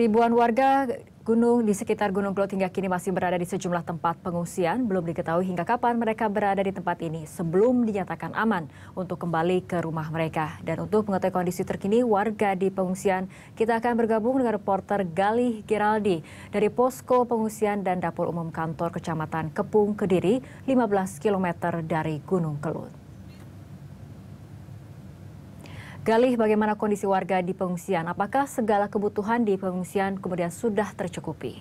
Ribuan warga gunung di sekitar Gunung Kelot hingga kini masih berada di sejumlah tempat pengungsian. Belum diketahui hingga kapan mereka berada di tempat ini sebelum dinyatakan aman untuk kembali ke rumah mereka. Dan untuk mengetahui kondisi terkini warga di pengungsian, kita akan bergabung dengan reporter Galih Giraldi dari Posko Pengungsian dan Dapur Umum Kantor Kecamatan Kepung, Kediri, 15 km dari Gunung Kelut. Galih bagaimana kondisi warga di pengungsian? Apakah segala kebutuhan di pengungsian kemudian sudah tercukupi?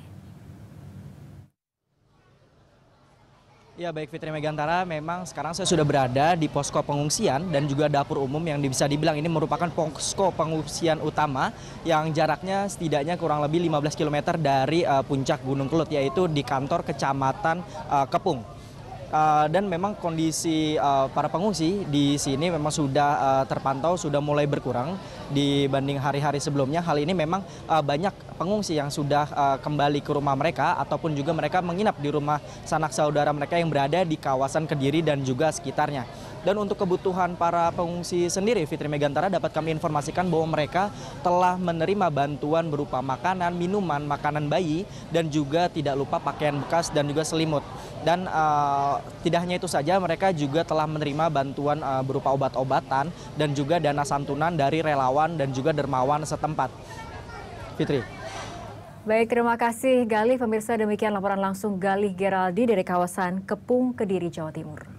Ya baik Fitri Megantara, memang sekarang saya sudah berada di posko pengungsian dan juga dapur umum yang bisa dibilang ini merupakan posko pengungsian utama yang jaraknya setidaknya kurang lebih 15 km dari uh, puncak Gunung Kelut yaitu di kantor kecamatan uh, Kepung. Eh, dan memang kondisi eh, para pengungsi di sini memang sudah eh, terpantau sudah mulai berkurang dibanding hari-hari sebelumnya. Hal ini memang banyak pengungsi yang sudah kembali ke rumah mereka ataupun juga mereka menginap di rumah sanak saudara mereka yang berada di kawasan Kediri dan juga sekitarnya. Dan untuk kebutuhan para pengungsi sendiri, Fitri Megantara dapat kami informasikan bahwa mereka telah menerima bantuan berupa makanan, minuman, makanan bayi, dan juga tidak lupa pakaian bekas dan juga selimut. Dan uh, tidak hanya itu saja, mereka juga telah menerima bantuan uh, berupa obat-obatan dan juga dana santunan dari relawan dan juga dermawan setempat. Fitri. Baik, terima kasih Galih. Pemirsa demikian laporan langsung Galih Geraldi dari kawasan Kepung, Kediri, Jawa Timur.